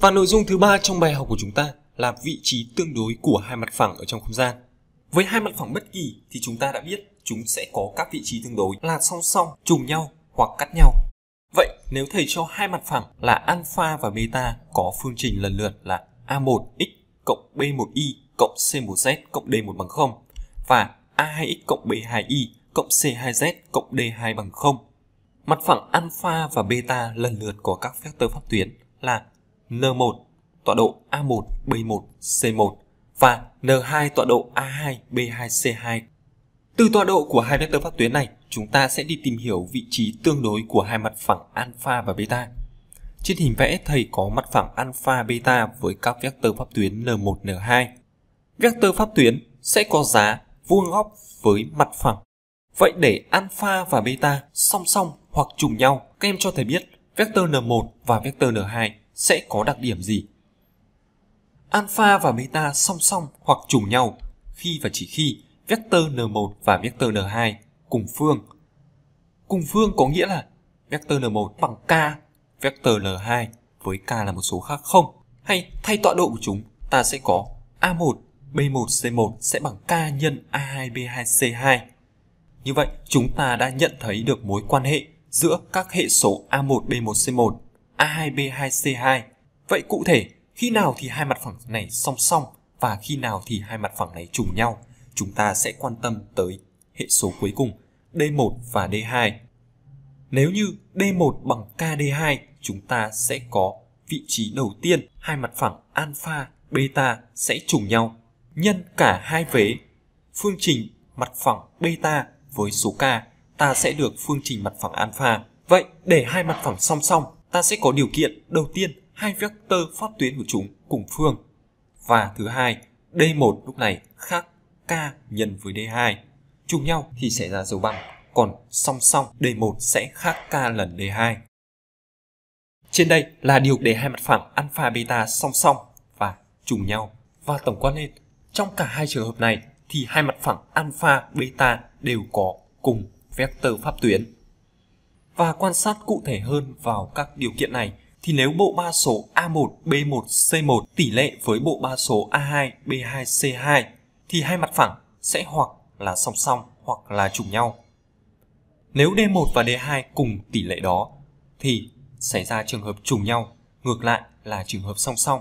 Và nội dung thứ ba trong bài học của chúng ta là vị trí tương đối của hai mặt phẳng ở trong không gian. Với hai mặt phẳng bất kỳ thì chúng ta đã biết chúng sẽ có các vị trí tương đối là song song, trùng nhau hoặc cắt nhau. Vậy nếu thầy cho hai mặt phẳng là alpha và beta có phương trình lần lượt là A1x cộng B1y cộng C1z cộng D1 bằng 0 và A2x cộng B2y cộng C2z cộng D2 bằng 0. Mặt phẳng alpha và beta lần lượt có các vectơ pháp tuyến là N1 tọa độ A1 B1 C1 và N2 tọa độ A2 B2 C2. Từ tọa độ của hai vectơ pháp tuyến này, chúng ta sẽ đi tìm hiểu vị trí tương đối của hai mặt phẳng alpha và beta. Trên hình vẽ thầy có mặt phẳng alpha beta với các vectơ pháp tuyến N1 N2. Vectơ pháp tuyến sẽ có giá vuông góc với mặt phẳng. Vậy để alpha và beta song song hoặc trùng nhau, các em cho thầy biết vectơ N1 và vectơ N2 sẽ có đặc điểm gì. Alpha và beta song song hoặc trùng nhau khi và chỉ khi vector n1 và vector n2 cùng phương. Cùng phương có nghĩa là vector n1 bằng k, vector n2 với k là một số khác không. Hay thay tọa độ của chúng, ta sẽ có a1, b1, c1 sẽ bằng k nhân a2, b2, c2. Như vậy, chúng ta đã nhận thấy được mối quan hệ giữa các hệ số a1, b1, c1 A2B2C2. Vậy cụ thể, khi nào thì hai mặt phẳng này song song và khi nào thì hai mặt phẳng này trùng nhau? Chúng ta sẽ quan tâm tới hệ số cuối cùng, D1 và D2. Nếu như D1 bằng KD2, chúng ta sẽ có vị trí đầu tiên hai mặt phẳng alpha, beta sẽ trùng nhau nhân cả hai vế phương trình mặt phẳng beta với số k, ta sẽ được phương trình mặt phẳng alpha. Vậy để hai mặt phẳng song song ta sẽ có điều kiện đầu tiên hai vector pháp tuyến của chúng cùng phương. Và thứ hai, D1 lúc này khác K nhân với D2. Trùng nhau thì sẽ ra dấu bằng, còn song song D1 sẽ khác K lần D2. Trên đây là điều để hai mặt phẳng alpha beta song song và trùng nhau. Và tổng quan lên, trong cả hai trường hợp này thì hai mặt phẳng alpha beta đều có cùng vector pháp tuyến và quan sát cụ thể hơn vào các điều kiện này thì nếu bộ ba số A1, B1, C1 tỷ lệ với bộ ba số A2, B2, C2 thì hai mặt phẳng sẽ hoặc là song song hoặc là trùng nhau. Nếu D1 và D2 cùng tỷ lệ đó thì xảy ra trường hợp trùng nhau, ngược lại là trường hợp song song.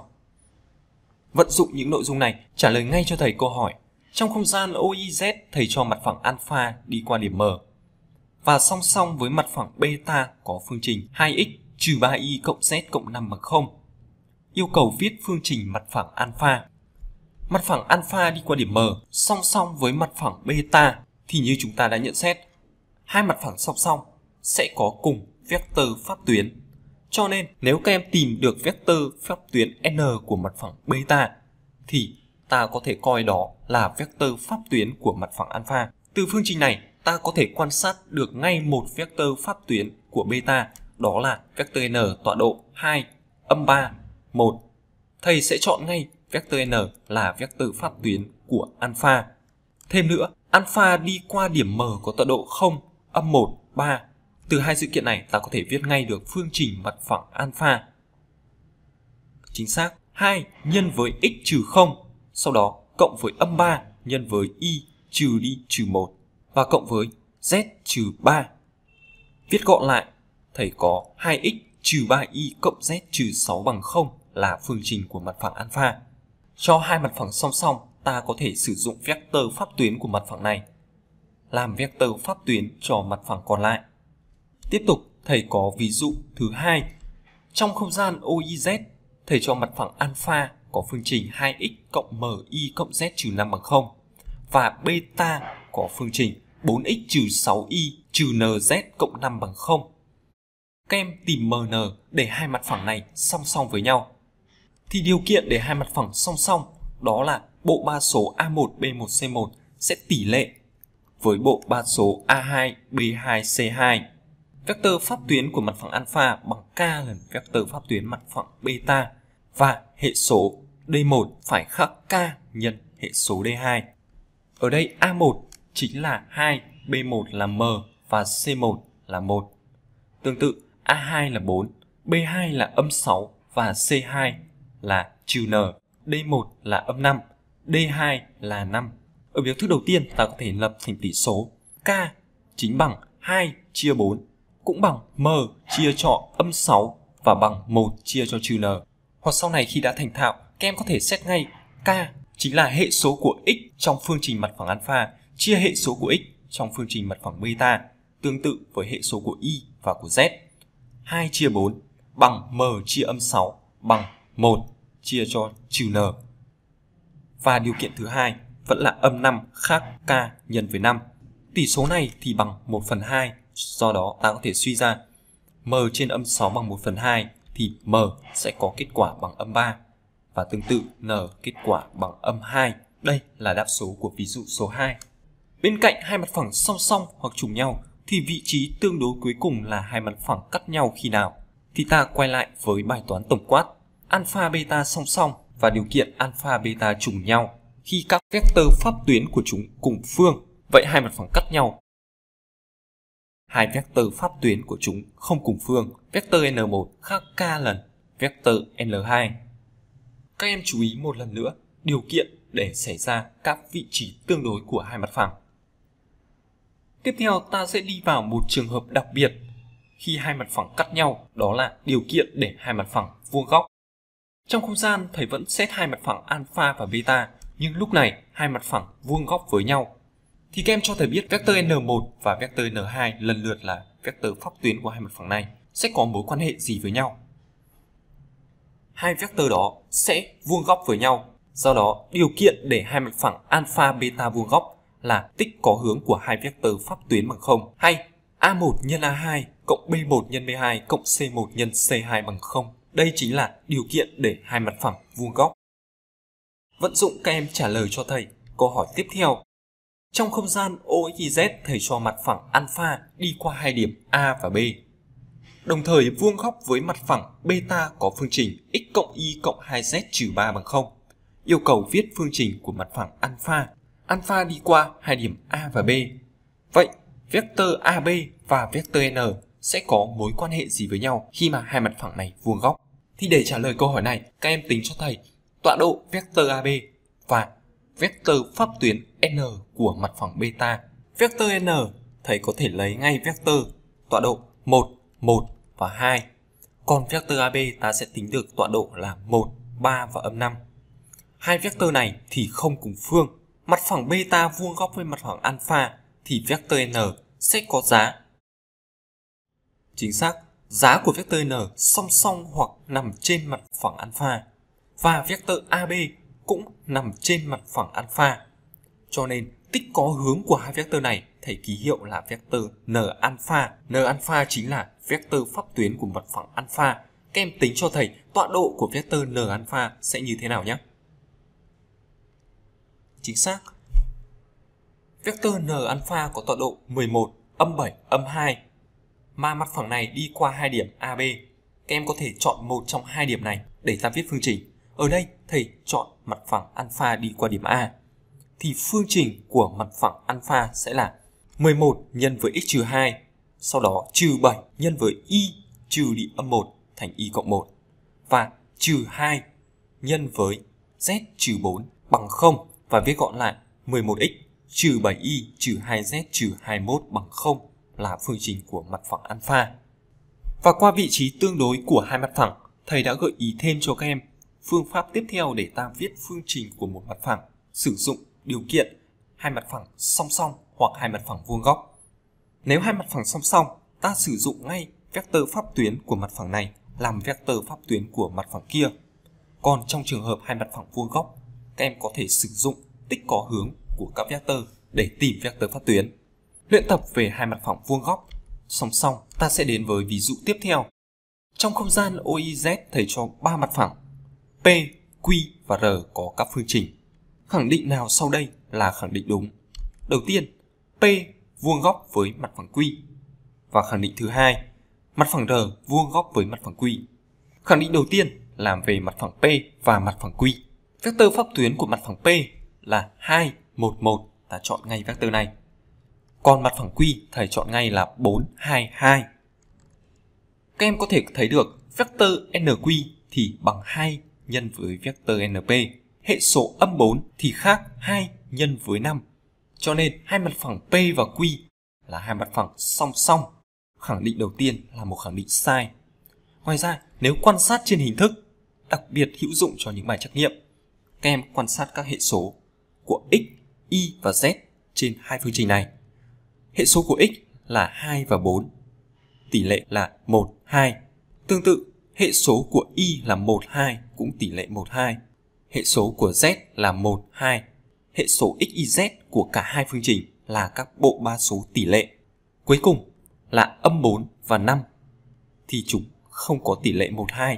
Vận dụng những nội dung này trả lời ngay cho thầy câu hỏi. Trong không gian OIZ, thầy cho mặt phẳng alpha đi qua điểm M và song song với mặt phẳng beta có phương trình 2x trừ 3y cộng z cộng 5 bằng 0. Yêu cầu viết phương trình mặt phẳng alpha. Mặt phẳng alpha đi qua điểm M song song với mặt phẳng beta thì như chúng ta đã nhận xét, hai mặt phẳng song song sẽ có cùng vectơ pháp tuyến. Cho nên nếu các em tìm được vectơ pháp tuyến n của mặt phẳng beta thì ta có thể coi đó là vectơ pháp tuyến của mặt phẳng alpha. Từ phương trình này, ta có thể quan sát được ngay một vector pháp tuyến của beta, đó là vector n tọa độ 2, âm 3, 1. Thầy sẽ chọn ngay vector n là vector pháp tuyến của alpha. Thêm nữa, alpha đi qua điểm m có tọa độ 0, âm 1, 3. Từ hai sự kiện này ta có thể viết ngay được phương trình mặt phẳng alpha. Chính xác, 2 nhân với x trừ 0, sau đó cộng với âm 3 nhân với y trừ đi trừ 1 và cộng với z trừ 3. Viết gọn lại, thầy có 2x trừ 3y cộng z trừ 6 bằng 0 là phương trình của mặt phẳng alpha. Cho hai mặt phẳng song song, ta có thể sử dụng vectơ pháp tuyến của mặt phẳng này làm vectơ pháp tuyến cho mặt phẳng còn lại. Tiếp tục, thầy có ví dụ thứ hai. Trong không gian OIZ, thầy cho mặt phẳng alpha có phương trình 2x cộng my cộng z trừ 5 bằng 0 và beta có phương trình 4x trừ 6y trừ nz cộng 5 bằng 0. Các em tìm mn để hai mặt phẳng này song song với nhau. Thì điều kiện để hai mặt phẳng song song đó là bộ ba số A1B1C1 sẽ tỷ lệ với bộ ba số A2B2C2. tơ pháp tuyến của mặt phẳng alpha bằng k lần tơ pháp tuyến mặt phẳng beta và hệ số D1 phải khác k nhân hệ số D2. Ở đây A1 chính là 2, B1 là M và C1 là 1. Tương tự, A2 là 4, B2 là âm 6 và C2 là trừ N. D1 là âm 5, D2 là 5. Ở biểu thức đầu tiên ta có thể lập thành tỷ số K chính bằng 2 chia 4 cũng bằng M chia cho âm 6 và bằng 1 chia cho trừ N. Hoặc sau này khi đã thành thạo, các em có thể xét ngay K chính là hệ số của x trong phương trình mặt phẳng alpha chia hệ số của x trong phương trình mặt phẳng beta tương tự với hệ số của y và của z. 2 chia 4 bằng m chia âm 6 bằng 1 chia cho trừ n. Và điều kiện thứ hai vẫn là âm 5 khác k nhân với 5. Tỷ số này thì bằng 1 phần 2, do đó ta có thể suy ra m trên âm 6 bằng 1 phần 2 thì m sẽ có kết quả bằng âm 3 và tương tự n kết quả bằng âm 2. Đây là đáp số của ví dụ số 2. Bên cạnh hai mặt phẳng song song hoặc trùng nhau thì vị trí tương đối cuối cùng là hai mặt phẳng cắt nhau khi nào. Thì ta quay lại với bài toán tổng quát. Alpha beta song song và điều kiện alpha beta trùng nhau khi các vectơ pháp tuyến của chúng cùng phương. Vậy hai mặt phẳng cắt nhau. Hai vectơ pháp tuyến của chúng không cùng phương. Vectơ n1 khác k lần vectơ n2. Các em chú ý một lần nữa điều kiện để xảy ra các vị trí tương đối của hai mặt phẳng. Tiếp theo ta sẽ đi vào một trường hợp đặc biệt khi hai mặt phẳng cắt nhau, đó là điều kiện để hai mặt phẳng vuông góc. Trong không gian, thầy vẫn xét hai mặt phẳng alpha và beta, nhưng lúc này hai mặt phẳng vuông góc với nhau. Thì các em cho thầy biết vector n1 và vector n2 lần lượt là vector pháp tuyến của hai mặt phẳng này sẽ có mối quan hệ gì với nhau. Hai vector đó sẽ vuông góc với nhau, do đó điều kiện để hai mặt phẳng alpha beta vuông góc là tích có hướng của hai vectơ pháp tuyến bằng 0 hay A1 nhân A2 cộng B1 nhân B2 cộng C1 nhân C2 bằng 0. Đây chính là điều kiện để hai mặt phẳng vuông góc. Vận dụng các em trả lời cho thầy câu hỏi tiếp theo. Trong không gian OXYZ, thầy cho mặt phẳng alpha đi qua hai điểm A và B. Đồng thời vuông góc với mặt phẳng beta có phương trình x cộng y cộng 2z trừ 3 bằng 0. Yêu cầu viết phương trình của mặt phẳng alpha alpha đi qua hai điểm A và B. Vậy, vector AB và vector N sẽ có mối quan hệ gì với nhau khi mà hai mặt phẳng này vuông góc? Thì để trả lời câu hỏi này, các em tính cho thầy tọa độ vector AB và vector pháp tuyến N của mặt phẳng beta. Vector N thầy có thể lấy ngay vector tọa độ 1, 1 và 2. Còn vector AB ta sẽ tính được tọa độ là 1, 3 và âm 5. Hai vector này thì không cùng phương mặt phẳng beta vuông góc với mặt phẳng alpha thì vector n sẽ có giá. Chính xác, giá của vector n song song hoặc nằm trên mặt phẳng alpha và vector AB cũng nằm trên mặt phẳng alpha. Cho nên tích có hướng của hai vector này thầy ký hiệu là vector n alpha. n alpha chính là vector pháp tuyến của mặt phẳng alpha. Các em tính cho thầy tọa độ của vector n alpha sẽ như thế nào nhé. Chính xác. Vector n alpha có tọa độ 11, âm 7, âm 2 mà mặt phẳng này đi qua hai điểm AB. Các em có thể chọn một trong hai điểm này để ta viết phương trình. Ở đây thầy chọn mặt phẳng alpha đi qua điểm A. Thì phương trình của mặt phẳng alpha sẽ là 11 nhân với x trừ 2, sau đó trừ 7 nhân với y trừ đi âm 1 thành y cộng 1 và trừ 2 nhân với z trừ 4 bằng 0 và viết gọn lại 11x trừ 7y trừ 2z trừ 21 bằng 0 là phương trình của mặt phẳng alpha. Và qua vị trí tương đối của hai mặt phẳng, thầy đã gợi ý thêm cho các em phương pháp tiếp theo để ta viết phương trình của một mặt phẳng sử dụng điều kiện hai mặt phẳng song song hoặc hai mặt phẳng vuông góc. Nếu hai mặt phẳng song song, ta sử dụng ngay vectơ pháp tuyến của mặt phẳng này làm vectơ pháp tuyến của mặt phẳng kia. Còn trong trường hợp hai mặt phẳng vuông góc các em có thể sử dụng tích có hướng của các vector để tìm vector phát tuyến. Luyện tập về hai mặt phẳng vuông góc. Song song, ta sẽ đến với ví dụ tiếp theo. Trong không gian OIZ, thầy cho ba mặt phẳng P, Q và R có các phương trình. Khẳng định nào sau đây là khẳng định đúng? Đầu tiên, P vuông góc với mặt phẳng Q. Và khẳng định thứ hai, mặt phẳng R vuông góc với mặt phẳng Q. Khẳng định đầu tiên làm về mặt phẳng P và mặt phẳng Q vectơ pháp tuyến của mặt phẳng P là 2, 1, 1 ta chọn ngay vectơ này. Còn mặt phẳng Q thầy chọn ngay là 4, 2, 2. Các em có thể thấy được vectơ NQ thì bằng 2 nhân với vectơ NP. Hệ số âm 4 thì khác 2 nhân với 5. Cho nên hai mặt phẳng P và Q là hai mặt phẳng song song. Khẳng định đầu tiên là một khẳng định sai. Ngoài ra, nếu quan sát trên hình thức, đặc biệt hữu dụng cho những bài trắc nghiệm, các em quan sát các hệ số của x, y và z trên hai phương trình này. Hệ số của x là 2 và 4, tỷ lệ là 1, 2. Tương tự, hệ số của y là 1, 2, cũng tỷ lệ 1, 2. Hệ số của z là 1, 2. Hệ số x, y, z của cả hai phương trình là các bộ ba số tỷ lệ. Cuối cùng là âm 4 và 5 thì chúng không có tỷ lệ 1, 2,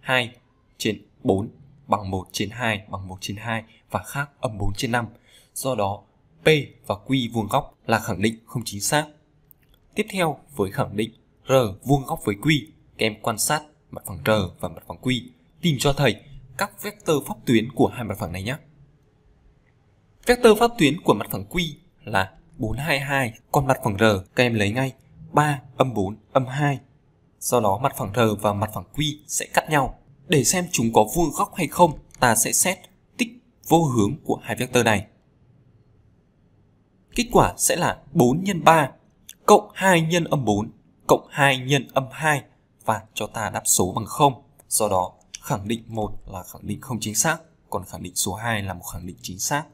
2 trên 4 bằng 1 trên 2 bằng 1 trên 2 và khác âm 4 trên 5. Do đó, P và Q vuông góc là khẳng định không chính xác. Tiếp theo với khẳng định R vuông góc với Q, các em quan sát mặt phẳng R và mặt phẳng Q, tìm cho thầy các vectơ pháp tuyến của hai mặt phẳng này nhé. Vectơ pháp tuyến của mặt phẳng Q là 422, còn mặt phẳng R các em lấy ngay 3, âm 4, âm 2. Do đó mặt phẳng R và mặt phẳng Q sẽ cắt nhau. Để xem chúng có vuông góc hay không, ta sẽ xét tích vô hướng của hai vectơ này. Kết quả sẽ là 4 x 3 cộng 2 x âm 4 cộng 2 x âm 2 và cho ta đáp số bằng 0. Do đó, khẳng định 1 là khẳng định không chính xác, còn khẳng định số 2 là một khẳng định chính xác.